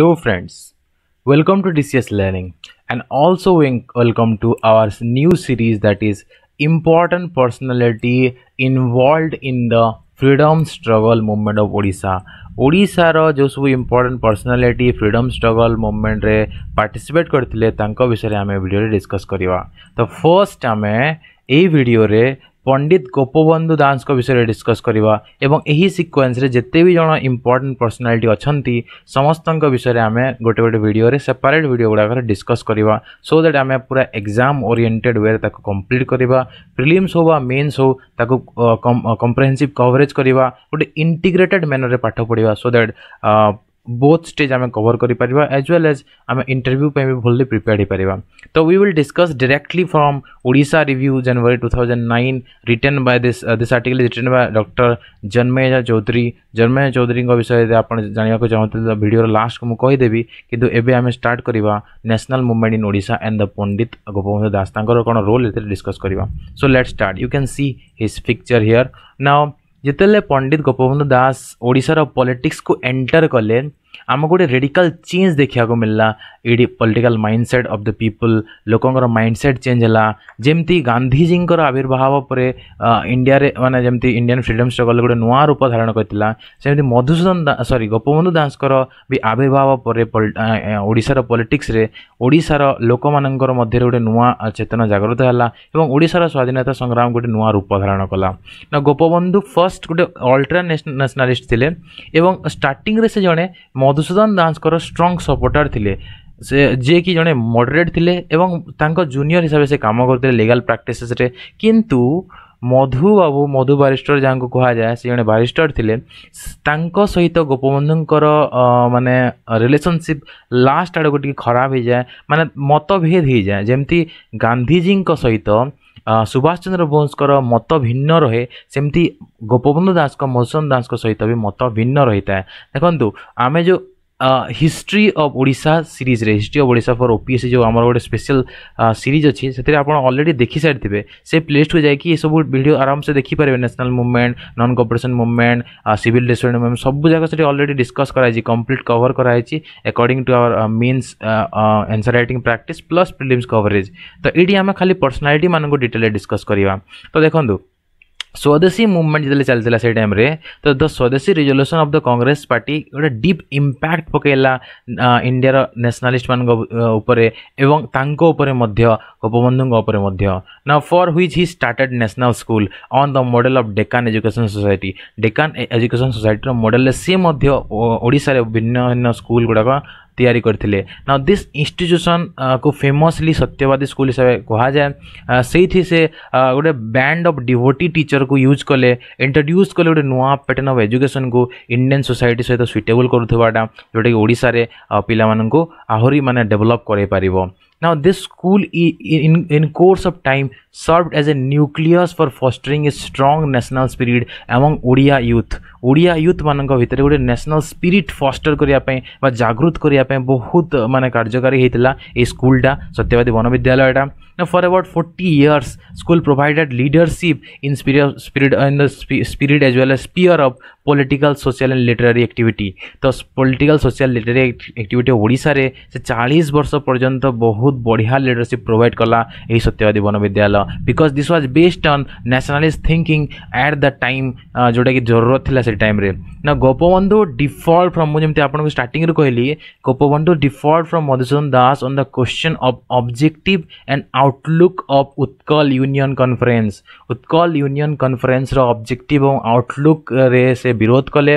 Hello friends, welcome to DCS Learning and also welcome to our new series that is Important Personality Involved in the Freedom Struggle Movement of Odisha. ଓଡ଼ିଶାର ଯେଉଁ ସବୁ important personality freedom struggle ମୁଭମେଣ୍ଟରେ participate କରିଥିଲେ ତାଙ୍କ ବିଷୟରେ ଆମେ ଭିଡ଼ିଓରେ discus କରିବା ତ ଫର୍ଷ୍ଟ ଆମେ ଏଇ ଭିଡ଼ିଓରେ पंडित गोपबंधु दास विषय डिस्कस करवाकुएन्स जिते भी जो इम्पोर्टाट पर्सनालीटी अच्छा समस्त विषय में आम गोटे गोटे भिडियो सेपरेट भिड गुड़ाक डिस्कस करवा सो दैट आम पूरा एक्जाम ओरिएंटेड वे कम्प्लीट करवा प्रिलिम्स हो मेन्स हो कम्प्रेहेनसीव कवरेज करवा गोटे इंटिग्रेटेड मेनर में पाठ पढ़ा सो दैट बोथ स्टेज आम कवर करज व्वेल एज आम इंटरव्यू पर भी फुल्ली प्रिपेयर हो पार तो we will discuss directly from Odisha review January 2009 thousand nine written by this this article written by doctor Janmeja Choudhury Janmeja Choudhury विषय आप जानवाक चाहते भिडियो लास्ट को मुझे कहीदेवि कि आम स्टार्ट करवा न्यासनाल मुवमेंट इन ओडा एंड द पंडित गोपबंधु दास कौन रोल डिस्कस करवा so let start you can see his picture here now ଯେତେବେଳେ ପଣ୍ଡିତ ଗୋପବନ୍ଧୁ ଦାସ ଓଡ଼ିଶାର ପଲିଟିକ୍ସକୁ ଏଣ୍ଟର କଲେ आम गोटे रेडिकाल चेंज देखा को मिलला ये political mindset of the people लोकर माइंडसेट चेंज है जमी गांधीजी आविर्भाव पर इंडिया मैंने जमी इंडियान फ्रीडम स्ट्रगल गोटे नुआ रूप धारण करता सेमती मधुसूदन सरी गोपबंधु दास भी आविर्भाव पर ओडार पलिटिक्स ओडार लोक मानर मध्य गोटे नुआ चेतना जगृत है ओडार स्वाधीनता संग्राम गोटे नुआ रूप धारण कला ना गोपबंधु फर्स्ट गोटे अल्ट्रा नेशनलिस्ट थे स्टार्टिंग से जड़े ମଧୁସୂଦନ ଦାସଙ୍କର ଷ୍ଟ୍ରଙ୍ଗ ସପୋର୍ଟର ଥିଲେ ସେ ଯିଏକି ଜଣେ ମଡରେଟ୍ ଥିଲେ ଏବଂ ତାଙ୍କ ଜୁନିୟର ହିସାବରେ ସେ କାମ କରୁଥିଲେ ଲିଗାଲ୍ ପ୍ରାକ୍ଟିସେସ୍ରେ କିନ୍ତୁ ମଧୁବାବୁ ମଧୁ ବାରିଷ୍ଟର ଯାହାଙ୍କୁ କୁହାଯାଏ ସେ ଜଣେ ବାରିଷ୍ଟର ଥିଲେ ତାଙ୍କ ସହିତ ଗୋପବନ୍ଧୁଙ୍କର ମାନେ ରିଲେସନସିପ୍ ଲାଷ୍ଟ ଆଡ଼କୁ ଟିକେ ଖରାପ ହେଇଯାଏ ମାନେ ମତଭେଦ ହେଇଯାଏ ଯେମିତି ଗାନ୍ଧିଜୀଙ୍କ ସହିତ ସୁଭାଷ ଚନ୍ଦ୍ର ବୋଷଙ୍କର ମତ ଭିନ୍ନ ରହେ ସେମିତି ଗୋପବନ୍ଧୁ ଦାସଙ୍କ ମଧୁସୂଦନ ଦାସଙ୍କ ସହିତ ବି ମତ ଭିନ୍ନ ରହିଥାଏ ଦେଖନ୍ତୁ ଆମେ ଯେଉଁ हिस्ट्री अफ ओडा सिरीज्रे हिस्ट्री अफ ओडा फर ओपीएससी जो आम गोटे स्पेशल सीरीज अच्छे से अलरेडी देखी सारी से प्लेलिस्ट को जाकि ये सब भिडियो आराम से देखिपारे national movement non cooperation movement civil disobedience movement सब जगह से अलरेडी डिस्कस कराई कम्प्लीट कवर कराई according to our mains answer writing practice plus prelims coverage तो ये आम खाली पर्सनालीट मानक डिटेल डिस्कस करवा तो देखो সো স্বদেশী মুভমেন্ট যি দলে চলছিল সেই টাইমে রে তো the swadeshi resolution of the Congress party গড়া ডিপ ইমপ্যাক্ট পোকেলা ইন্ডিয়াৰ নেশনাලිষ্ট মানগো ওপৰে এবং তাংকো ওপৰে মধ্য উপবন্ধঙ্গ ওপৰে মধ্য now for which he started national school on the model of Deccan education society Deccan education সোসাইটিৰ মডেলে সি মধ্য ওড়িশাৰ ভিন্ন ভিন্ন স্কুল গড়া কা तैयारी करते ना दिस इनट्यूशन को फेमसली सत्यवादी स्कूल हिसाब से कह कहुए से गोटे बैंड अफ डिवोटी टीचर को यूज कले इंट्रोड्यूस कले गोटे नुआ पैटर्न अफ एजुकेशन को इंडियान सोसाइटी सहित सुइटेबल करा जोटा कि ओडा पाला आहरी मैंने डेभलप कर पार्ब Now, this school, in, in course of time, served as a nucleus for fostering a strong national spirit among Odia youth. Odia ୟୁଥ୍ମାନଙ୍କ ଭିତରେ ଗୋଟେ ନ୍ୟାସନାଲ୍ ସ୍ପିରିଟ୍ ଫଷ୍ଟର କରିବା ପାଇଁ ବା ଜାଗୃତ କରିବା ପାଇଁ ବହୁତ ମାନେ କାର୍ଯ୍ୟକାରୀ ହେଇଥିଲା ଏଇ ସ୍କୁଲଟା ସତ୍ୟବାଦୀ ବନ ବିଦ୍ୟାଳୟଟା Now, for about 40 years, school provided leadership in spirit, spirit in the spirit as well as sphere of political, social and literary activity. तो political, social, literary activity Odisha रे से 40 वर्ष पर्यंत बहुत बढ़िया leadership provide कला यही सत्यवादी वन विद्यालय because this was based on nationalist thinking at the time जोटा कि जरूरत थिला से टाइम रे ना गोपबंधु डिफॉल्ट फ्रॉम मु जेमते आपन को स्टार्टिंग रे कहली Gopabandhu differed from Madhusudan Das on the question of objective and out outlook of Utkal union conference Utkal union କନଫରେନ୍ସର ଅବଜେକ୍ଟିଭ୍ ଏବଂ ଆଉଟଲୁକ୍ରେ ସେ ବିରୋଧ କଲେ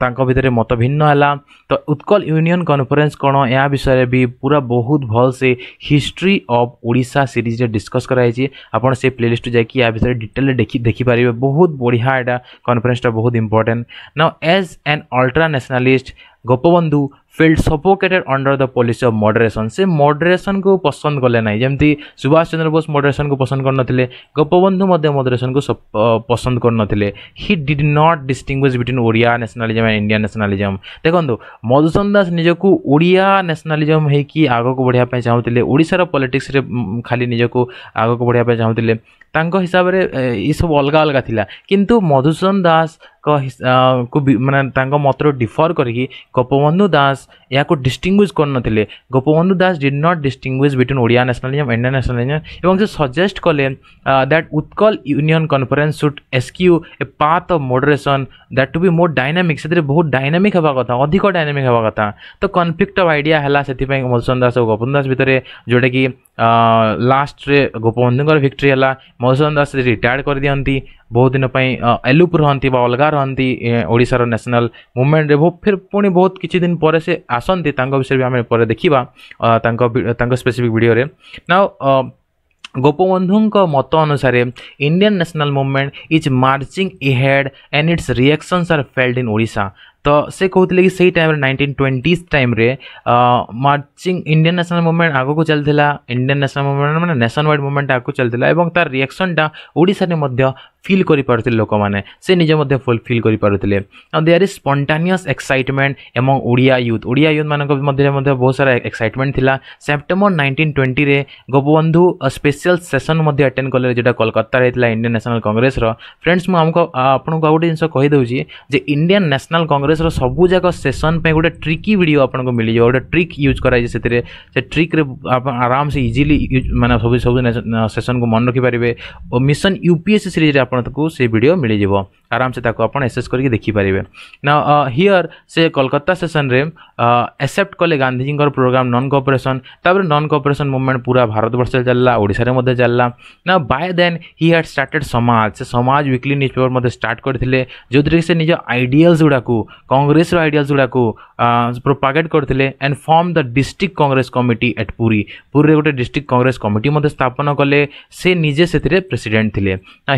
ତାଙ୍କ ଭିତରେ ମତଭିନ୍ନ ହେଲା ତ ଉତ୍କଳ ୟୁନିୟନ୍ କନଫରେନ୍ସ କ'ଣ ଏହା ବିଷୟରେ ବି ପୁରା ବହୁତ ଭଲସେ ହିଷ୍ଟ୍ରି ଅଫ୍ ଓଡ଼ିଶା ସିରିଜ୍ରେ ଡିସ୍କସ୍ କରାଯାଇଛି ଆପଣ ସେ ପ୍ଲେଲିଷ୍ଟରୁ ଯାଇକି ୟା ବିଷୟରେ ଡିଟେଲ୍ରେ ଦେଖି ଦେଖିପାରିବେ ବହୁତ ବଢ଼ିଆ ଏଇଟା କନଫରେନ୍ସଟା ବହୁତ ଇମ୍ପୋର୍ଟାଣ୍ଟ ନା as an ultra nationalist Gopabandhu felt suffocated under the policy of moderation से मडरेसन को पसंद कले ना जमी सुभाष चंद्र बोस मडरेसन को पसंद कर गोपबंधु मडरेसन को पसंद करनते he did not distinguish between Odia nationalism and India nationalism देखो मधुसूदन दास निजक ओडिया नेशनलिजम होगी आगक बढ़ापी चाहूते ओडार पलिटिक्स खाली निजक आगक बढ़ापी चाहूल हिसाब से ये सब अलग अलग था किंतु मधुसूदन दास ମାନେ ତାଙ୍କ ମତରୁ ଡିଫର୍ କରିକି ଗୋପବନ୍ଧୁ ଦାସ ଏହାକୁ ଡିଷ୍ଟିଙ୍ଗୁଇଜ୍ କରିନଥିଲେ Gopabandhu Das did not distinguish between Odia nationalism Indian nationalism ଏବଂ ସେ ସଜେଷ୍ଟ କଲେ that Utkal union conference should eschew a path of moderation that to be more dynamic ସେଥିରେ ବହୁତ ଡାଇନାମିକ୍ ହେବା କଥା ଅଧିକ ଡାଇନାମିକ୍ ହେବା କଥା ତ କନଫ୍ଲିକ୍ଟ ଅଫ୍ ଆଇଡ଼ିଆ ହେଲା ସେଥିପାଇଁ ମଧୁସୂଦନ ଦାସ ଆଉ ଗୋପବନ୍ଧୁ ଦାସ ଭିତରେ ଯେଉଁଟାକି ଲାଷ୍ଟରେ ଗୋପବନ୍ଧୁଙ୍କର ଭିକ୍ଟ୍ରି ହେଲା ମଧୁସୂଦନ ଦାସ ରିଟାୟାର୍ଡ଼ କରିଦିଅନ୍ତି বহু দিন পাই এলু পুরhanti বা অলগা রhanti ওড়িশার ন্যাশনাল মুভমেন্ট রেব ফির পুনি বহুত কিচি দিন পরে সে আসন্তি তাং গো বিষয় আমি পরে দেখিবা তাং গো তাং গো স্পেসিফিক ভিডিও রে নাও গোপবন্তুং কা মত অনুসারে Indian national movement is marching ahead and its reactions are felt in Odisha ତ ସେ କହୁଥିଲେ କି ସେଇ ଟାଇମ୍ରେ ନାଇଣ୍ଟିନ୍ ଟ୍ୱେଣ୍ଟିଜ୍ ଟାଇମ୍ରେ ମାର୍ଚିଂ ଇଣ୍ଡିଆନ୍ ନ୍ୟାସନାଲ୍ ମୁଭମେଣ୍ଟ ଆଗକୁ ଚାଲିଥିଲା ଇଣ୍ଡିଆନ୍ ନ୍ୟାସନାଲ୍ ମୁଭମେଣ୍ଟ ମାନେ ନ୍ୟାସନ୍ ୱାଇଡ଼୍ ମୁଭମେଣ୍ଟ ଆଗକୁ ଚାଲିଥିଲା ଏବଂ ତା'ର ରିଆକ୍ସନ୍ଟା ଓଡ଼ିଶାରେ ମଧ୍ୟ ଫିଲ୍ କରିପାରୁଥିଲେ ଲୋକମାନେ ସେ ନିଜେ ମଧ୍ୟ ଫିଲ୍ କରିପାରୁଥିଲେ ଆଉ ଦେୟାର୍ ଇଜ୍ ସ୍ପଣ୍ଟାନିୟସ୍ ଏକ୍ସାଇଟମେଣ୍ଟ ଏବଂ ଓଡ଼ିଆ ୟୁଥ୍ ଓଡ଼ିଆ ୟୁଥ୍ମାନଙ୍କ ମଧ୍ୟରେ ମଧ୍ୟ ବହୁତ ସାରା ଏକ୍ସାଇଟମେଣ୍ଟ ଥିଲା ସେପ୍ଟେମ୍ବର ନାଇଣ୍ଟିନ୍ ଟ୍ୱେଣ୍ଟିରେ ଗୋପବନ୍ଧୁ ସ୍ପେଶିଆଲ୍ ସେସନ୍ ମଧ୍ୟ ଆଟେଣ୍ଡ କଲେ ଯେଉଁଟା କୋଲକାତାରେ ହେଇଥିଲା ଇଣ୍ଡିଆନ୍ ନ୍ୟାସନାଲ୍ କଂଗ୍ରେସର ଫ୍ରେଣ୍ଡସ୍ ମୁଁ ଆମକୁ ଆପଣଙ୍କୁ ଆଉ ଗୋଟେ ଜିନିଷ କହିଦେଉଛି ଯେ ଇଣ୍ଡିଆନ୍ ନ୍ୟାସନାଲ୍ କଂଗ୍ରେସ କଂଗ୍ରେସର ସବୁଯାକ ସେସନ୍ ପାଇଁ ଗୋଟେ ଟ୍ରିକି ଭିଡ଼ିଓ ଆପଣଙ୍କୁ ମିଳିଯିବ ଗୋଟେ ଟ୍ରିକ୍ ୟୁଜ୍ କରାଯାଇଛି ସେଥିରେ ସେ ଟ୍ରିକ୍ରେ ଆପଣ ଆରାମସେ ଇଜିଲି ମାନେ ସବୁ ସବୁ ସେସନ୍କୁ ମନେ ରଖିପାରିବେ ଓ mission U P S C ସିରିଜ୍ରେ ଆପଣଙ୍କୁ ସେ ଭିଡ଼ିଓ ମିଳିଯିବ ଆରାମସେ ତାକୁ ଆପଣ ଏସେସ୍ କରିକି ଦେଖିପାରିବେ ନା ହିଅର୍ ସେ କୋଲକାତା ସେସନ୍ରେ ଏକ୍ସେପ୍ଟ କଲେ ଗାନ୍ଧିଜୀଙ୍କର ପ୍ରୋଗ୍ରାମ୍ ନନ୍ କୋପରେସନ୍ ତାପରେ ନନ୍ କୋପରେସନ୍ ମୁଭମେଣ୍ଟ ପୁରା ଭାରତବର୍ଷରେ ଚାଲିଲା ଓଡ଼ିଶାରେ ମଧ୍ୟ ଚାଲିଲା ନା by then he had started Samaj ସେ ସମାଜ ୱିକ୍ଲି ନ୍ୟୁଜ୍ ପେପର୍ ମଧ୍ୟ ଷ୍ଟାର୍ଟ କରିଥିଲେ ଯେଉଁଥିରେ କି ସେ ନିଜ ଆଇଡ଼ିଆଲ୍ସ ଗୁଡ଼ାକୁ କଂଗ୍ରେସର ଆଇଡ଼ିଆଲ୍ସ ଗୁଡ଼ାକୁ ପ୍ରୋପାଗେଟ୍ କରିଥିଲେ and form the district Congress committee at Puri ପୁରୀରେ ଗୋଟେ ଡିଷ୍ଟ୍ରିକ୍ଟ କଂଗ୍ରେସ କମିଟି ମଧ୍ୟ ସ୍ଥାପନ କଲେ ସେ ନିଜେ ସେଥିରେ ପ୍ରେସିଡେଣ୍ଟ ଥିଲେ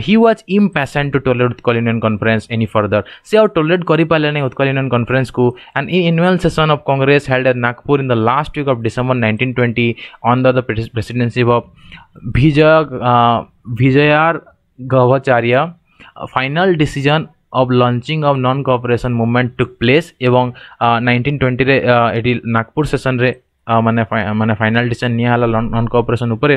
he was impatient to tolerate Utkal union conference any further ସେ ଆଉ ଟୋଲେଟ୍ କରିପାରିଲେନି ଉତ୍କଳ ୟୁନିୟନ୍ କନଫରେନ୍ସକୁ and the annual session of Congress held at Nagpur in the last week of December nineteen twenty under the presidency of Vijay Vijayaraghavachariar final decision of launching of non cooperation movement took place ଏବଂ nineteen ଟ୍ୱେଣ୍ଟିରେ ଏଠି ନାଗପୁର ସେସନ୍ରେ ମାନେ ମାନେ final decision ନିଆହେଲା non cooperation ଉପରେ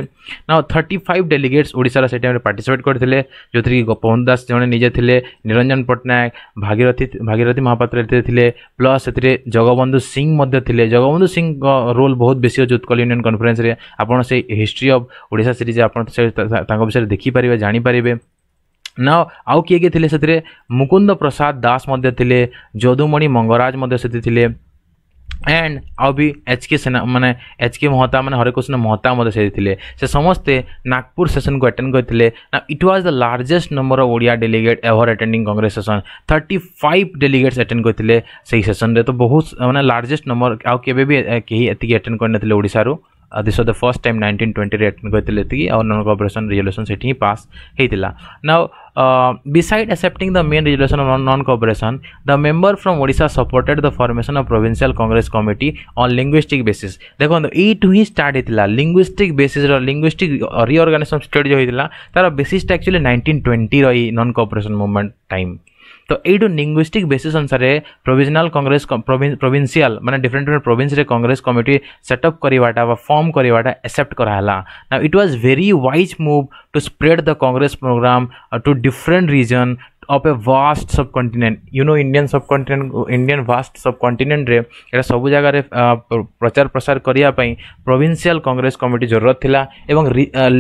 ନା thirty five delegates ଓଡ଼ିଶାର ସେ ଟାଇମ୍ରେ ପାର୍ଟିସିପେଟ୍ କରିଥିଲେ ଯେଉଁଥିରେ କି ଗୋପବନ୍ଧୁ ଦାସ ଜଣେ ନିଜେ ଥିଲେ ନିରଞ୍ଜନ ପଟ୍ଟନାୟକ ଭାଗୀରଥୀ ଭାଗୀରଥୀ ମହାପାତ୍ର ଏଥିରେ ଥିଲେ ପ୍ଲସ୍ ସେଥିରେ ଜଗବନ୍ଧୁ ସିଂ ମଧ୍ୟ ଥିଲେ ଜଗବନ୍ଧୁ ସିଂଙ୍କ ରୋଲ୍ ବହୁତ ବେଶୀ ଅଛି ଉତ୍କଳ ୟୁନିୟନ୍ କନଫରେନ୍ସରେ ଆପଣ ସେ ହିଷ୍ଟ୍ରି ଅଫ୍ ଓଡ଼ିଶା ସିରିଜ୍ ଆପଣ ତାଙ୍କ ବିଷୟରେ ଦେଖିପାରିବେ ଜାଣିପାରିବେ ନା ଆଉ କିଏ କିଏ ଥିଲେ ସେଥିରେ ମୁକୁନ୍ଦ ପ୍ରସାଦ ଦାସ ମଧ୍ୟ ଥିଲେ ଯଦୁମଣି ମଙ୍ଗରାଜ ମଧ୍ୟ ସେଠି ଥିଲେ ଆଣ୍ଡ ଆଉ ବି ଏଚ୍ କେ ସେନା ମାନେ ଏଚ୍ କେ ମହତା ମାନେ ହରେକୃଷ୍ଣ ମହତା ମଧ୍ୟ ସେଠି ଥିଲେ ସେ ସମସ୍ତେ ନାଗପୁର ସେସନକୁ ଆଟେଣ୍ଡ କରିଥିଲେ ନା it was the largest number of Odia delegate ever attending Congress session thirty five delegates attend କରିଥିଲେ ସେହି ସେସନ୍ରେ ତ ବହୁତ ମାନେ ଲାର୍ଜେଷ୍ଟ ନମ୍ବର ଆଉ କେବେ ବି କେହି ଏତିକି ଆଟେଣ୍ଡ କରିନଥିଲେ ଓଡ଼ିଶାରୁ this was the first time 1920 non-cooperation resolution setting pass now uh, beside accepting the main resolution of non-cooperation the member from odisha supported the formation of provincial congress committee on linguistic basis they on the e to he started la linguistic basis or linguistic uh, reorganization study tara basis actually 1920 non-cooperation movement time তো এইটু linguistic basis অনুসারে provisional Congress provincial ମାନେ different different ପ୍ରୋଭିନ୍ସରେ Congress committee setup କରିବାଟା ବା form କରିବାଟା accept କରାହେଲା ନା it was very wise move to spread the Congress programme to different region of a vast subcontinent you know indian subcontinent indian vast subcontinent रे ଏଟା ସବୁ ଜାଗାରେ ପ୍ରଚାର ପ୍ରସାର କରିବା ପାଇଁ ପ୍ରୋଭିନ୍ସିଆଲ୍ କଂଗ୍ରେସ କମିଟି ଜରୁରତ ଥିଲା ଏବଂ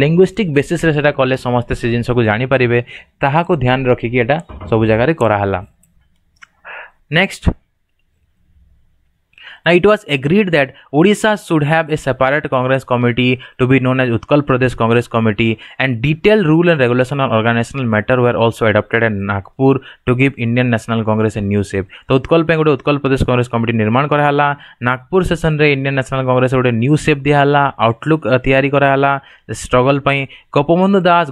ଲିଙ୍ଗୁଇଷ୍ଟିକ୍ ବେସିସ୍ରେ ସେଟା କଲେ ସମସ୍ତେ ସେ ଜିନିଷକୁ ଜାଣିପାରିବେ ତାହାକୁ ଧ୍ୟାନ ରଖିକି ଏଟା ସବୁ ଜାଗାରେ କରାହେଲା next Now it was agreed that Odisha should have a separate Congress committee to be known as Utkal Pradesh Congress Committee and detailed rule and regulation on organizational matter were also adopted in Nagpur to give Indian National Congress a new shape. तो उत्कल पे गोटे उत्कल प्रदेश Congress committee निर्माण कराला Nagpur session रे Indian national Congress गोटे new सेप दिहला outlook तैयारी कराला स्ट्रगल पर ଗୋପବନ୍ଧୁ ଦାସ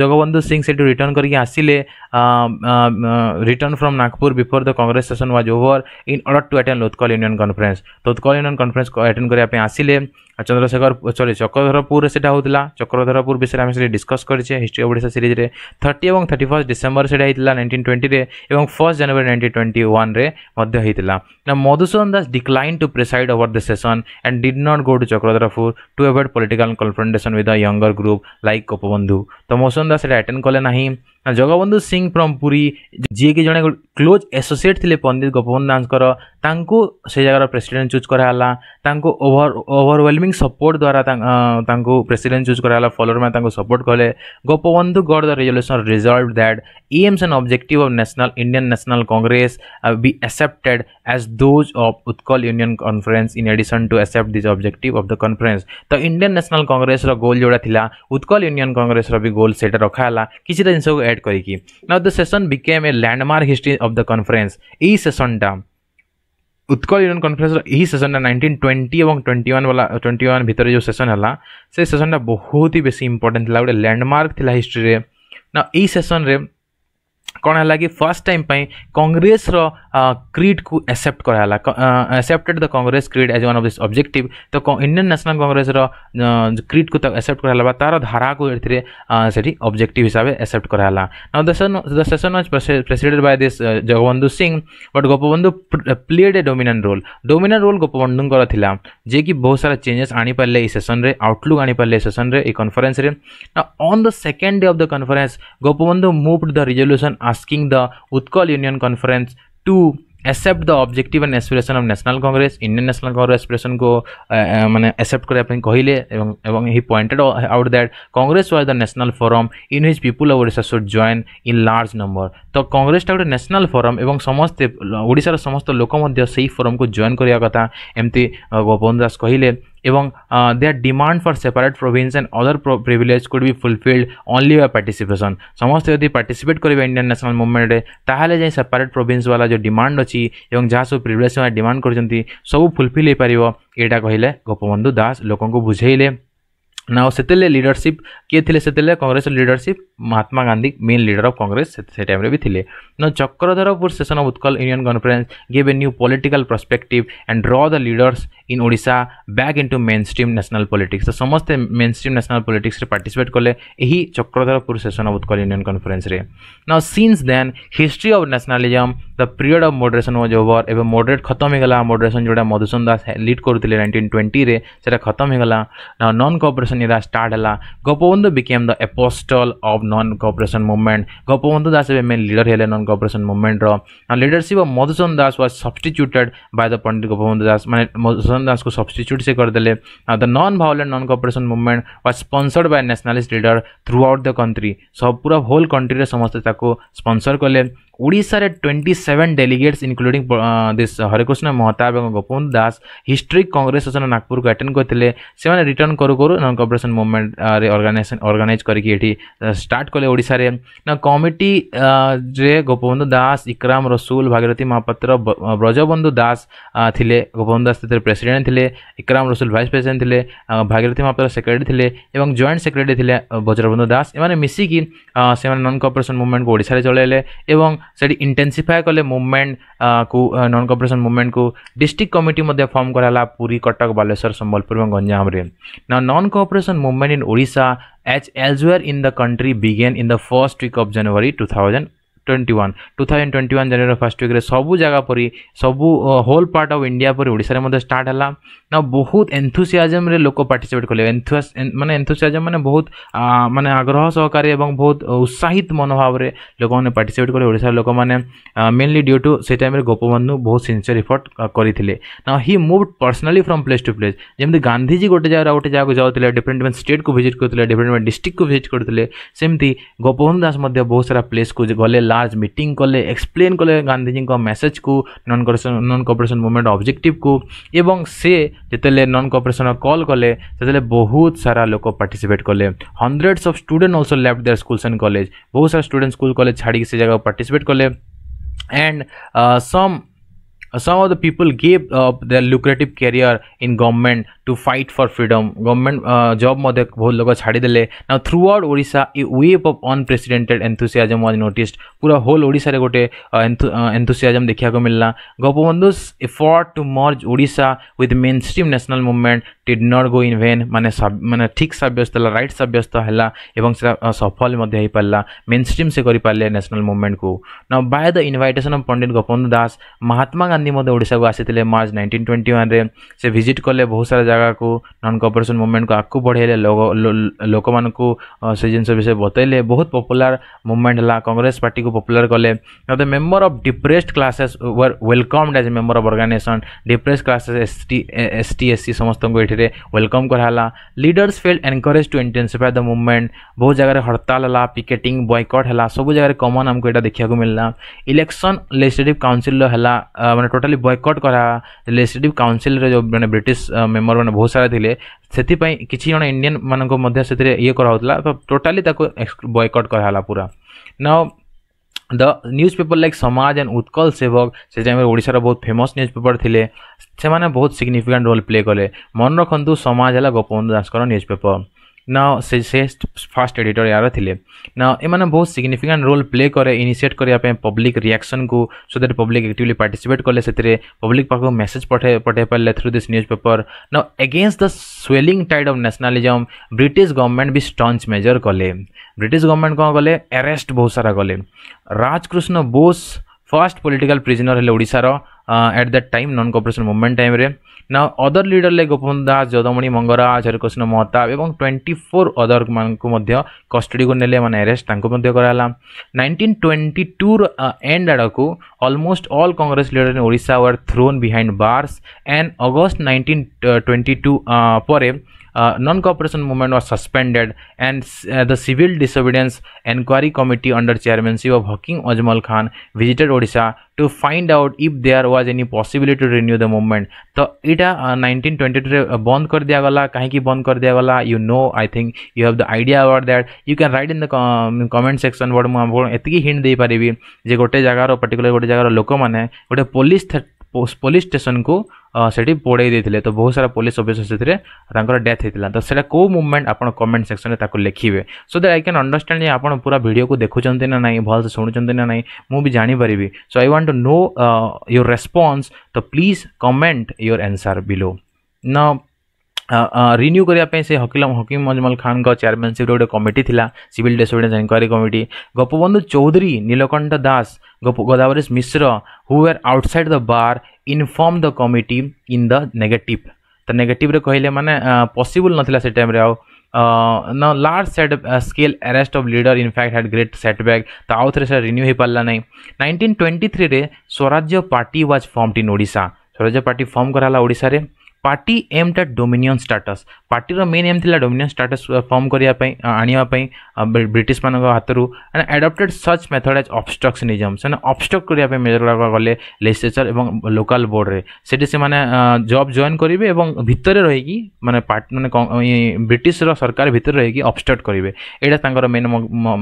ଜଗବନ୍ଧୁ ସିଂ ସେଠି ରିଟର୍ଣ୍ଣ କରିକି ଆସିଲେ return from Nagpur before the Congress session was over in order to attend Utkal union conference conference तो कल इन ऑन कॉन्फ्रेंस को अटेंड চন্দ্রশেখর সরি চক্রধরপুর সেটা হোলা চক্রধরপুর বিষয়ে আমি সেটি ডিসকস করছে হিস্ট্রি অফ ওড়িশা সিরিজে থার্টি এবং থার্টি ফর্স্ট ডিসেম্বর সেটা হয়েছিল নাইনটিন টোয়েন্টিরে এবং ফর্স্ট জানুয়ারি নাইনটিন টোয়েন্টি ওয়ানরে মধ্যে হয়েছিল না Madhusudan Das decline to preside over the session and did not go to Chakradharpur to avoid political confrontation with a younger group like Gopabandhu তো মধুসূদন দাস সেটা আটেন্ড কলে না ଜଗବନ୍ଧୁ ସିଂ ଫ୍ରମ୍ ପୁରୀ ଯିଏକି ଜଣେ କ୍ଲୋଜ୍ ଆସୋସିଏଟ୍ ଥିଲେ ପଣ୍ଡିତ ଗୋପବନ୍ଧୁ ଦାସଙ୍କର ତାଙ୍କୁ ସେ ଜାଗାର ପ୍ରେସିଡେଣ୍ଟ ଚୁଜ୍ କରାହେଲା ତାଙ୍କୁ ଓଭର ଓଭରୱେଲମିଂ ୱାର୍ମିଂ ସପୋର୍ଟ ଦ୍ୱାରା ତାଙ୍କୁ ପ୍ରେସିଡେଣ୍ଟ ଚୁଜ୍ କରାଗଲା ଫଲୋଅର୍ମାନେ ତାଙ୍କୁ ସପୋର୍ଟ କଲେ Gopabandhu got the resolution resolve that aims and objective of national Indian national Congress be accepted as those of Utkal Union Conference in addition to accept this objective of the conference. The Indian National Congress ର goal ଯେଉଁଟା ଥିଲା Utkal union କଂଗ୍ରେସର ବି goal ସେଇଟା ରଖାହେଲା କିଛିଟା ଜିନିଷକୁ add କରିକି now the session became a landmark history of the conference ଏଇ ସେସନ୍ଟା ଉତ୍କଳ ୟୁନିୟନ୍ କନଫରେନ୍ସର ଏହି ସେସନ୍ଟା ନାଇଣ୍ଟିନ୍ ଟ୍ୱେଣ୍ଟି ଏବଂ ଟ୍ୱେଣ୍ଟି ୱାନ୍ ବାଲା ଟ୍ୱେଣ୍ଟି ୱାନ୍ ଭିତରେ ଯେଉଁ ସେସନ୍ ହେଲା ସେ ସେସନ୍ଟା ବହୁତ ହି ବେଶୀ ଇମ୍ପୋର୍ଟାଣ୍ଟ ଥିଲା ଗୋଟେ ଲ୍ୟାଣ୍ଡମାର୍କ ଥିଲା ହିଷ୍ଟ୍ରିରେ ନା ଏଇ ସେସନ୍ରେ କ'ଣ ହେଲା କି ଫାର୍ଷ୍ଟ ଟାଇମ୍ ପାଇଁ କଂଗ୍ରେସର creed ku accept karala accepted the congress creed as one of this objective to indian national congress ra creed ku tak accept karala ba tar dhara ku ethire seti objective hisabe accept karala now the session the session was presided by this jagabandhu singh but gopabandhu played a dominant role dominant role gopabandhuଙ୍କର ଥିଲା ଯେ କି ବହୁତ ସାରା changes ଆଣିପାରିଲେ ଏଇ ସେସନ୍ରେ outlook ଆଣିପାରିଲେ ଏ ସେସନ୍ରେ ଏଇ କନଫରେନ୍ସରେ on the second day of the conference Gopabandhu moved the resolution asking the Utkal union conference to accept the objective and aspiration of national Congress Indian national Congress ଏସ୍ପିରେସନ୍କୁ ମାନେ ଆକ୍ସେପ୍ଟ କରିବା ପାଇଁ କହିଲେ ଏବଂ ଏବଂ he pointed out that Congress was the national forum in his people of Odisha should join in large number ତ କଂଗ୍ରେସଟା ଗୋଟେ ନ୍ୟାସନାଲ୍ ଫୋରମ୍ ଏବଂ ସମସ୍ତେ ଓଡ଼ିଶାର ସମସ୍ତ ଲୋକ ମଧ୍ୟ ସେଇ ଫୋରମ୍କୁ ଜଏନ୍ କରିବା କଥା ଏମିତି ଗୋପବନ୍ଧୁ ଦାସ କହିଲେ এবং their demand for separate province and other privilege could be fulfilled only by participation সমস্তে যদি পার্টিসিপেট করবে ইন্ডিয়ান ন্যাশনাল মুভমেন্টে তাহলে যাই সেপারেট প্রোভিন্স বালা যে ডিমান্ড অছি এবং যা সব প্রিভিলেজ ডিমান্ড করছেন সবু ফুলফিল হয়ে পারিব এটা কহিলে গোপবন্ধু দাস লোকଙ୍କୁ বুঝাইলে ನಾವು ସେତେବେଳେ ଲିଡରସିପ୍ କିଏ ଥିଲେ ସେତେବେଳେ କଂଗ୍ରେସର leadership Mahatma Gandhi main leader of Congress ସେ ଟାଇମ୍ରେ ବି ଥିଲେ ନ Chakradharpur session of Utkal union conference give a new political perspective and draw the leaders in Odisha back in to main stream national politics ତ ସମସ୍ତେ ମେନ୍ ଷ୍ଟ୍ରିମ୍ ନ୍ୟାସନାଲ୍ ପଲିଟିକ୍ସରେ ପାର୍ଟିସିପେଟ୍ କଲେ ଏହି Chakradharpur session of Utkal union କନଫରେନ୍ସରେ ନ since then history of nationalism the period of moderation was over ଏବେ moderate ଖତମ ହେଇଗଲା ମଡ଼ରେସନ୍ ଯେଉଁଟା ମଧୁସୂଦନ ଦାସ ଲିଡ୍ କରୁଥିଲେ ନାଇଣ୍ଟିନ୍ ଟ୍ୱେଣ୍ଟିରେ ସେଇଟା ଖତମ ହେଇଗଲା ନନ୍ କୋଅପରେସନ୍ ଏରା ଷ୍ଟାର୍ଟ ହେଲା Gopabandhu became the apostle of non cooperation movement Gopabandhu Das ଏବେ ମେନ୍ ଲିଡର୍ ହେଲେ ନନ୍ କୋଅପରେସନ୍ ମୁଭମେଣ୍ଟର leadership of Madhusudan Das was substituted by the Pandit Gopabandhu Das ମାନେ ମଧୁସୂଦନ ଦାସକୁ ସବଷ୍ଟିଚ୍ୟୁଟ୍ ସେ କରିଦେଲେ the non violent non cooperation movement was sponsored by nationalist leader throughout the country ପୁରା whole କଣ୍ଟ୍ରିରେ ସମସ୍ତେ ତାକୁ ସ୍ପନ୍ସର୍ କଲେ Odisha had 27 delegates including uh, this uh, Harikrishna Mahatab and Gopun Das historic Congress session Nagpur को attend करथिले ସେମାନେ return करू करू non cooperation movement रे organization organize करके एठी start कले ओडिसा रे ना committee जे गोपबंधु दास इकराम रसूल भागीरथी महापात्र ब्रजबंधु दास थिले गोपबंधु दास तेरे प्रेसिडेंट थिले इकराम रसूल वाइस प्रेसिडेंट थिले भागीरथी महापात्र सेक्रेटरी थिले एवं जॉइंट सेक्रेटरी थिले ब्रजबंधु दास एमाने मिसिकी ସେମାନେ non cooperation movement को ओडिसा रे चलेले एवं ସେଠି ଇଣ୍ଟେନ୍ସିଫାଏ କଲେ ମୁଭମେଣ୍ଟ କୁ ନନ୍ କପରେସନ୍ ମୁଭମେଣ୍ଟକୁ ଡିଷ୍ଟ୍ରିକ୍ଟ କମିଟି ମଧ୍ୟ ଫର୍ମ କରାହେଲା ପୁରୀ କଟକ ବାଲେଶ୍ୱର ସମ୍ବଲପୁର ଏବଂ ଗଞ୍ଜାମରେ ନା non cooperation movement in Odisha as elsewhere in the country began in the first week of January 2000. Twenty one two thousand twenty one January first ୱିକ୍ରେ ସବୁ ଜାଗା ପରି ସବୁ ହୋଲ୍ ପାର୍ଟ ଅଫ୍ ଇଣ୍ଡିଆ ପରି ଓଡ଼ିଶାରେ ମଧ୍ୟ ଷ୍ଟାର୍ଟ ହେଲା ନା ବହୁତ ଏନ୍ଥୁସିଆଜମ୍ରେ ଲୋକ ପାର୍ଟିସିପେଟ୍ କଲେ ଏନ୍ଥୁଆସ୍ ମାନେ ଏନ୍ଥୁସିଆଜମ୍ ମାନେ ବହୁତ ମାନେ ଆଗ୍ରହ ସହକାରେ ଏବଂ ବହୁତ ଉତ୍ସାହିତ ମନୋଭାବରେ ଲୋକମାନେ ପାର୍ଟିସିପେଟ୍ କଲେ ଓଡ଼ିଶାର ଲୋକମାନେ ମେନ୍ଲି ଡ୍ୟୁ ଟୁ ସେ ଟାଇମ୍ରେ ଗୋପବନ୍ଧୁ ବହୁତ ସିନ୍ସିୟର ଏଫର୍ଟ କରିଥିଲେ ନା he move personally from place to place ଯେମିତି ଗାନ୍ଧିଜୀ ଗୋଟେ ଜାଗାରୁ ଗୋଟେ ଜାଗାକୁ ଯାଉଥିଲେ ଡିଫରେଣ୍ଟ ଡିଫରେଣ୍ଟ ଷ୍ଟେଟ୍କୁ ଭିଜିଟ୍ କରୁଥିଲେ ଡିଫରେଣ୍ଟ ଡିଫରେଣ୍ଟ ଡିଷ୍ଟ୍ରିକ୍ଟକୁ ଭିଜିଟ୍ କରୁଥିଲେ ସେମିତି ଗୋପବନ୍ଧୁ ଦାସ ମଧ୍ୟ ବହୁତ ସାରା ପ୍ଲେସ୍କୁ ଗଲେ लार्ज मीटिंग कले एक्सप्लेन कले गांधीजी मेसेज को non cooperation non cooperation movement objective को एवं से जिते नन कपरेसन कल कले से बहुत सारा लोक पार्टिसिपेट कले hundreds of student also left their schools and college बहुत सारा स्टूडेंट स्कूल कलेज छाड़ी से जगह पार्टिसिपेट कले and some some of the people give up their lucrative career in to fight for freedom government जब मध्य बहुत लोग छाड़देले ना थ्रू आउट ओडा a wave of unprecedented enthusiasm was noticed पूरा होल ओडार गोटे एन्थुसीआजम देखा मिलला गोपबंधु एफर्ट टू मर्ज ओडा with main stream national movement did not go in vain मैंने मैंने ठीक सब्यस्त है रईट सब्यस्त है सफल पारा मेन स्ट्रीम से करें न्यासनाल मुभमेंट को ना by the invitation of Pandit Gopabandhu Das Mahatma Gandhi ओडा को आसी मार्च नाइंटीन ट्वेंटी वन से भिजिट कले बहुत सारा ଜାଗାକୁ ନନ୍ କପରେସନ୍ ମୁଭମେଣ୍ଟକୁ ଆଗକୁ ବଢ଼େଇଲେ ଲୋକମାନଙ୍କୁ ସେ ଜିନିଷ ବିଷୟରେ ବତେଇଲେ ବହୁତ ପପୁଲାର ମୁଭମେଣ୍ଟ ହେଲା କଂଗ୍ରେସ ପାର୍ଟିକୁ ପପୁଲାର କଲେ the member of depressed classes were welcomed as member of organisation depress classes S T S T S C ସମସ୍ତଙ୍କୁ ଏଠିରେ ୱେଲକମ୍ କରାହେଲା leaders feel encourage to intensify the movement ବହୁତ ଜାଗାରେ ହଡ଼ତାଲ ହେଲା ପିକେଟିଂ ବୟକଟ୍ ହେଲା ସବୁ ଜାଗାରେ କମନ୍ ଆମକୁ ଏଇଟା ଦେଖିବାକୁ ମିଳିଲା ଇଲେକ୍ସନ୍ ଲେଜିସ୍ଲେଟିଭ୍ କାଉନସିଲ୍ର ହେଲା ମାନେ ଟୋଟାଲି ବୟକଟ୍ କରା ଲେଜିସ୍ଲେଟିଭ୍ କାଉନସିଲ୍ରେ ଯେଉଁ ମାନେ ବ୍ରିଟିଶ ମେମ୍ବର ମାନେ ବହୁତ ସାରା ଥିଲେ ସେଥିପାଇଁ କିଛି ଜଣ ଇଣ୍ଡିଆନ୍ ମାନଙ୍କୁ ମଧ୍ୟ ସେଥିରେ ଇଏ କରାହେଉଥିଲା ତ ଟୋଟାଲି ତାକୁ ବୟକଟ୍ କରାହେଲା the newspaper like Samaj and Utkal Sevak से टाइम ओडार बहुत फेमस न्यूज पेपर थे से बहुत सिग्निफिकांट रोल प्ले कले मन रखु समाज है गोपबंधु दास न्यूज पेपर ନା ସେ ସେ ଫାଷ୍ଟ ଏଡ଼ିଟର ଏହାର ଥିଲେ ନା ଏମାନେ ବହୁତ ସିଗ୍ନିଫିକାଣ୍ଟ ରୋଲ୍ ପ୍ଲେ କରେ ଇନିସିଏଟ୍ କରିବା ପାଇଁ ପବ୍ଲିକ୍ ରିଆକ୍ସନ୍କୁ so that public actively participate କଲେ ସେଥିରେ ପବ୍ଲିକ୍ ପାଖକୁ ମେସେଜ୍ ପଠାଇ ପଠାଇ ପାରିଲେ ଥ୍ରୁ ଦିସ୍ ନ୍ୟୁଜ୍ ପେପର ନା against the swelling tide of nationalism British government ବି ଷ୍ଟଞ୍ଚ ମେଜର୍ କଲେ ବ୍ରିଟିଶ୍ ଗଭର୍ଣ୍ଣମେଣ୍ଟ କ'ଣ କଲେ ଆରେଷ୍ଟ ବହୁତ ସାରା କଲେ Rajkrishna Bose first political prisoner है ओडार at that time non cooperation movement time ना other leader like Gopabandhu Das Jadumani Mangaraj Harekrushna Mahtab a twenty four other मान कस्टडी को नेले मैंने आरेस्ट कराला नाइंटीन ट्वेंटी टूर एंड आड़क almost all Congress leader in ओडा were thrown behind bars and August nineteen twenty two पर non cooperation movement was suspended and the civil disobedience enquiry committee under chairmanship of Hakim Ajmal Khan visited Odisha to find out if they are was any possibility to renew the movement तो यहाँ nineteen twenty two बंद कर दिगला कहीं बंद कर दिगला you know I think you have the idea about that you can write in the comment section word मुझे ये हिंट देपरि जे गोटे जगार पर्टिकुलर गोटे जगार लोक मैंने गोटे पुलिस पुलिस स्टेशन को सेठी पोड़े थे तो बहुत सारा पुलिस अफिसर से डेथ होता तो सैटा कौ मुमेंट आप कमेंट सेक्शन में लिखे सो दैट आई क्या अंडरस्टाण आप पूरा भिडियो को देखुंत ना ना से शुणुंट ना ना मुझे जापरि so I want to know your response तो please comment your answer below न रिन्यू करने हकिल हकीम अजमल खान चेयरमैनशिप गोटे कमिटी थी civil disobedience enquiry committee Gopabandhu Choudhury Nilakantha Das Godavaris Misra, who were outside the bar, informed the committee in the negative. ତ ନେଗେଟିଭ୍ରେ କହିଲେ ମାନେ possible ନଥିଲା ସେ ଟାଇମ୍ରେ ଆଉ ନ large set scale arrest of leader in fact had great setback ତ ଆଉ ଥରେ ସେଟା ରିନ୍ୟୁ ହୋଇପାରିଲା ନାହିଁ ନାଇଣ୍ଟିନ୍ ଟ୍ୱେଣ୍ଟି ଥ୍ରୀରେ Swarajya party was formed in Odisha Swarajya party form କରାହେଲା ଓଡ଼ିଶାରେ ପାର୍ଟି ଏମ୍ ଟା ଡୋମିନିଅନ୍ ଷ୍ଟାଟସ୍ ପାର୍ଟିର ମେନ୍ ଏମ୍ ଥିଲା ଡୋମିନିଅନ୍ ଷ୍ଟାଟସ୍ ଫର୍ମ କରିବା ପାଇଁ ଆଣିବା ପାଇଁ ବ୍ରିଟିଶମାନଙ୍କ ହାତରୁ and adopted such method as obstructionism ସେମାନେ ଅବଷ୍ଟ୍ରକ୍ଟ କରିବା ପାଇଁ ମେଜରଗୁଡ଼ାକ ଗଲେ ଲେଜିସ୍ଲେଚର୍ ଏବଂ ଲୋକାଲ୍ ବୋର୍ଡ଼ରେ ସେଠି ସେମାନେ ଜବ୍ ଜଏନ୍ କରିବେ ଏବଂ ଭିତରେ ରହିକି ମାନେ ମାନେ ବ୍ରିଟିଶର ସରକାର ଭିତରେ ରହିକି ଅବଷ୍ଟ୍ରକ୍ଟ କରିବେ ଏଇଟା ତାଙ୍କର ମେନ୍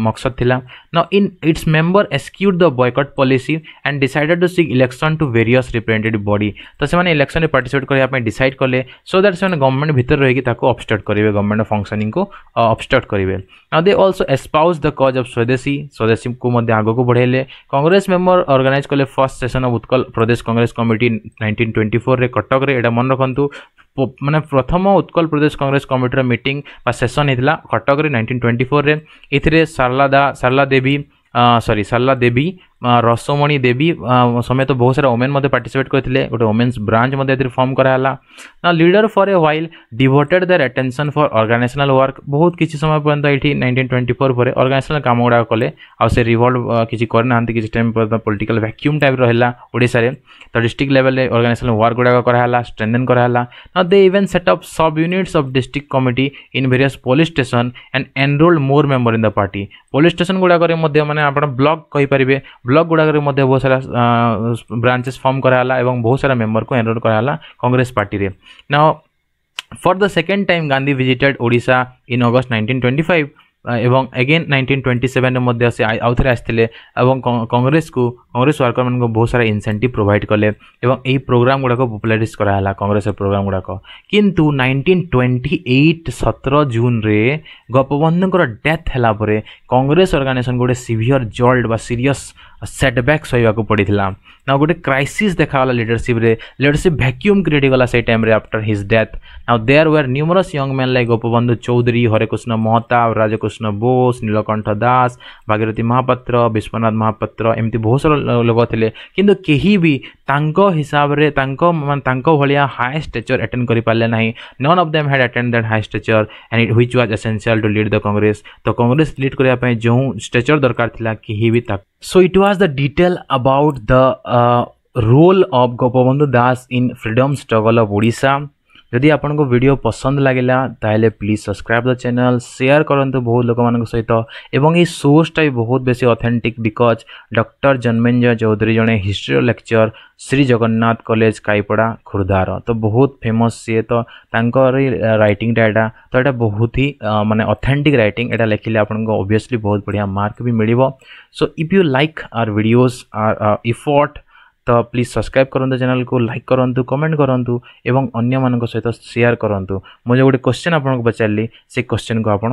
ମକସଦ ଥିଲା ନ in its member execute the boycott policy and decided to seek election to various representative body ତ ସେମାନେ ଇଲେକ୍ସନ୍ରେ ପାର୍ଟିସିପେଟ୍ କରିବା ପାଇଁ ଡିସାଇଡ୍ फाइट कले सो दैट से गवर्नमेंट भितर रही अबस्ट्रक्ट करेंगे गवर्नमेंट फंक्शनिंग को अबस्ट्रक्ट करेंगे now they also espouse the cause of swadeshi swadeshi को आगे बढ़े कंग्रेस मेम्बर अर्गानाइज कले first session of Utkal Pradesh Congress committee nineteen twenty four Cuttack यहाँ मन रखु মানে প্রথম উৎকল প্রদেশ কংগ্রেস কমিটির মিটিং বা সেসন হয়েছিল কটকরে নাইনটিন টোয়েন্টি ফোর্রে এতে সারলা দা সারলা দেবী সরি সারলা ରସମଣି ଦେବୀ ସମେତ ବହୁତ ସାରା ଓମେନ୍ ମଧ୍ୟ ପାର୍ଟିସିପେଟ୍ କରିଥିଲେ ଗୋଟେ ଓମେନ୍ସ ବ୍ରାଞ୍ଚ ମଧ୍ୟ ଏଥିରେ ଫର୍ମ କରାହେଲା ନା leader for a while devoted their attention for organisational work ବହୁତ କିଛି ସମୟ ପର୍ଯ୍ୟନ୍ତ ଏଠି ନାଇଣ୍ଟିନ୍ ଟ୍ୱେଣ୍ଟି ଫୋର୍ ପରେ ଅର୍ଗାନାଇଜେସନାଲ୍ କାମ ଗୁଡ଼ାକ କଲେ ଆଉ ସେ ରିଭଲ୍ଭ କିଛି କରିନାହାନ୍ତି କିଛି ଟାଇମ୍ ପର୍ଯ୍ୟନ୍ତ ପଲିଟିକାଲ୍ ଭ୍ୟାକ୍ୟୁମ୍ ଟାଇପ୍ ରହିଲା ଓଡ଼ିଶାରେ ତ ଡିଷ୍ଟ୍ରିକ୍ଟ ଲେଭେଲ୍ରେ ଅର୍ଗାନାଇଜେସନାଲ୍ ୱାର୍କ ଗୁଡ଼ାକ କରାହେଲା ଷ୍ଟ୍ରେନ୍ଦେନ୍ କରାହେଲା ନା they even set up sub units of district committee in various police station and enrolled more member in the party police station ଗୁଡ଼ାକରେ ମଧ୍ୟ ମାନେ ଆପଣ ବ୍ଲକ୍ କହିପାରିବେ ବ୍ଲକ ଗୁଡ଼ାକରେ ମଧ୍ୟ ବହୁତ ସାରା ବ୍ରାଞ୍ଚେସ୍ ଫର୍ମ କରାହେଲା ଏବଂ ବହୁତ ସାରା ମେମ୍ବରକୁ ଏନରୋଲ୍ କରାହେଲା କଂଗ୍ରେସ ପାର୍ଟିରେ ନା For the second time, Gandhi visited Odisha in August 1925. এবং এগেন নাইনটিন টোয়েন্টি সেভেনের মধ্যে সে আউথরে আসলে এবং কংগ্রেসকে কংগ্রেস ওয়ার্কর মানুষ বহু সারা ইনসেন্টিভ প্রোভাইড কলে এবং এই প্রোগ্রাম গুড়াক পপুলারিজ করা হল কংগ্রেসের প্রোগ্রাম গুড়াক কিন্তু নাইনটিন টোয়েন্টি এইট সতের জুন্রে গোপবন্ধুঙ্কর ডেথ হেলা পরে কংগ্রেস অর্গানাইজেসন গোটে সিভিয়র জল্ট বা সিরিয়স सेटबैक सहवाक पड़ता ना गोटे क्राइसीस् देखाला लिडरसीप लिडरसीप भैक्यूम क्रिएट गला से time after his death now there were numerous young man like Gopabandhu Choudhury Harekrushna Mahtab Rajkrishna Bose Nilakantha Das Bhagirathi Mahapatra Biswanath Mahapatra एमती बहुत सारा लोग थे कि हिसाब से भाया हाई स्टेचर एटेड कर पारे ना नन अफ देम हैड एटेड that high stature and which was essential to lead the Congress तो कंग्रेस लीड करने जो स्टेचर दरकार था कहीं so it was was the detail about the uh, role of Gopabandhu Das in freedom struggle of Odisha जदि आपको भिड पसंद लगे तेल please subscribe the channel share करूँ बहुत लोक सहित सोर्सटा भी बहुत बेस authentic because doctor Janmejay Choudhury जड़े history lecture Shri Jagannath college Kaipada खोर्धार तो बहुत फेमस सीए तो रईटा यहाँ तो यहाँ बहुत ही मानते अथेटिक रईट ये लिखिले आपको ओब्विययली बहुत बढ़िया मार्क भी मिल so if you like our videos our effort ତ ପ୍ଲିଜ୍ ସବସ୍କ୍ରାଇବ୍ କରନ୍ତୁ ଚ୍ୟାନେଲ୍କୁ ଲାଇକ୍ କରନ୍ତୁ କମେଣ୍ଟ କରନ୍ତୁ ଏବଂ ଅନ୍ୟମାନଙ୍କ ସହିତ ସେୟାର କରନ୍ତୁ ମୁଁ ଯେଉଁ ଗୋଟେ କ୍ୱେଶ୍ଚନ୍ ଆପଣଙ୍କୁ ପଚାରିଲି ସେ କ୍ୱେଶ୍ଚନ୍କୁ ଆପଣ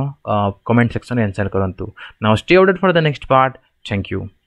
କମେଣ୍ଟ ସେକ୍ସନ୍ରେ ଆନ୍ସର୍ କରନ୍ତୁ now stay update for the next part thank you